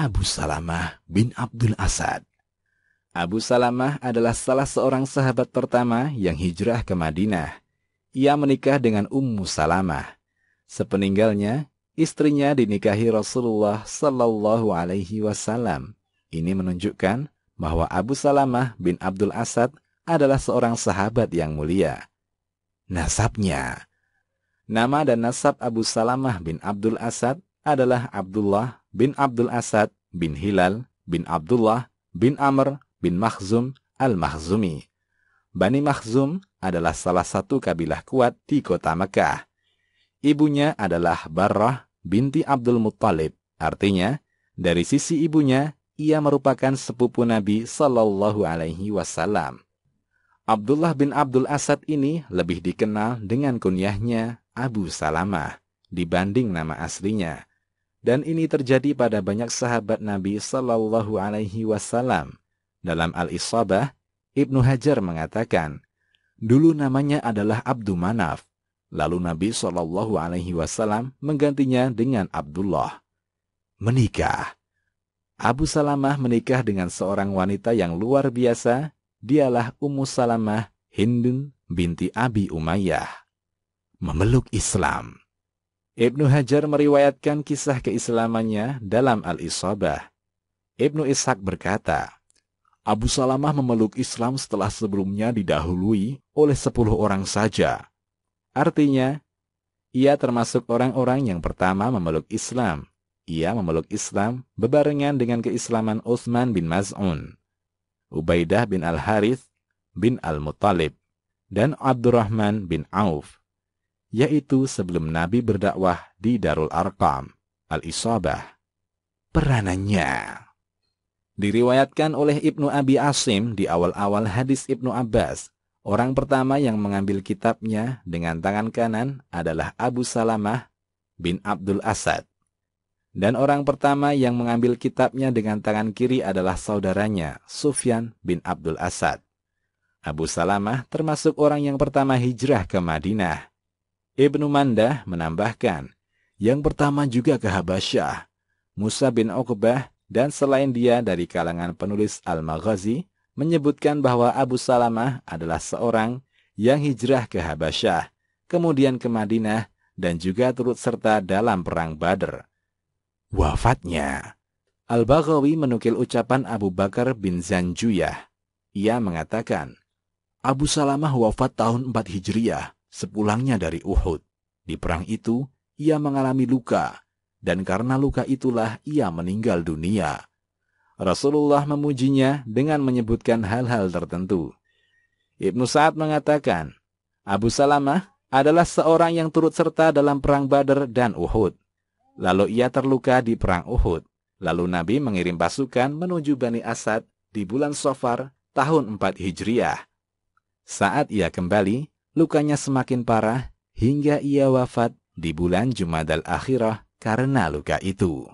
Abu Salamah bin Abdul Asad. Abu Salamah adalah salah seorang sahabat pertama yang hijrah ke Madinah. Ia menikah dengan Ummu Salamah. Sepeninggalnya, istrinya dinikahi Rasulullah Sallallahu Alaihi Wasallam. Ini menunjukkan bahwa Abu Salamah bin Abdul Asad adalah seorang sahabat yang mulia. Nasabnya Nama dan nasab Abu Salamah bin Abdul Asad adalah Abdullah bin Abdul Asad bin Hilal bin Abdullah bin Amr bin Makhzum al-Makhzumi. Bani Makhzum adalah salah satu kabilah kuat di kota Mekah. Ibunya adalah Barrah binti Abdul Muttalib. Artinya, dari sisi ibunya, ia merupakan sepupu Nabi Sallallahu Alaihi Wasallam. Abdullah bin Abdul Asad ini lebih dikenal dengan kunyahnya Abu Salamah dibanding nama aslinya. Dan ini terjadi pada banyak sahabat Nabi Sallallahu Alaihi Wasallam. Dalam Al-Isabah, Ibnu Hajar mengatakan, dulu namanya adalah Abdul Manaf, lalu Nabi Sallallahu Alaihi Wasallam menggantinya dengan Abdullah. Menikah. Abu Salamah menikah dengan seorang wanita yang luar biasa. Dialah Ummu Salamah Hindun binti Abi Umayyah. Memeluk Islam. Ibnu Hajar meriwayatkan kisah keislamannya dalam Al-Isabah. Ibnu Ishaq berkata, Abu Salamah memeluk Islam setelah sebelumnya didahului oleh sepuluh orang saja. Artinya, ia termasuk orang-orang yang pertama memeluk Islam. Ia memeluk Islam bebarengan dengan keislaman Utsman bin Maz'un, Ubaidah bin Al-Harith bin Al-Muttalib, dan Abdurrahman bin Auf yaitu sebelum Nabi berdakwah di Darul Arqam, Al-Isabah. Peranannya Diriwayatkan oleh Ibnu Abi Asim di awal-awal hadis Ibnu Abbas, orang pertama yang mengambil kitabnya dengan tangan kanan adalah Abu Salamah bin Abdul Asad. Dan orang pertama yang mengambil kitabnya dengan tangan kiri adalah saudaranya, Sufyan bin Abdul Asad. Abu Salamah termasuk orang yang pertama hijrah ke Madinah Ibnu Mandah menambahkan, yang pertama juga ke Habasyah, Musa bin Uqbah dan selain dia dari kalangan penulis Al-Maghazi menyebutkan bahwa Abu Salamah adalah seorang yang hijrah ke Habasyah, kemudian ke Madinah dan juga turut serta dalam perang Badr. Wafatnya Al-Baghawi menukil ucapan Abu Bakar bin Zanjuyah. Ia mengatakan, Abu Salamah wafat tahun 4 Hijriah Sepulangnya dari Uhud, di perang itu ia mengalami luka, dan karena luka itulah ia meninggal dunia. Rasulullah memujinya dengan menyebutkan hal-hal tertentu. Ibnu Sa'ad mengatakan, Abu Salamah adalah seorang yang turut serta dalam perang Badr dan Uhud. Lalu ia terluka di perang Uhud. Lalu Nabi mengirim pasukan menuju Bani Asad di bulan Sofar tahun 4 Hijriah. Saat ia kembali, lukanya semakin parah hingga ia wafat di bulan Jumadal Akhirah karena luka itu.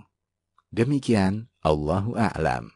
Demikian Allahu a'lam.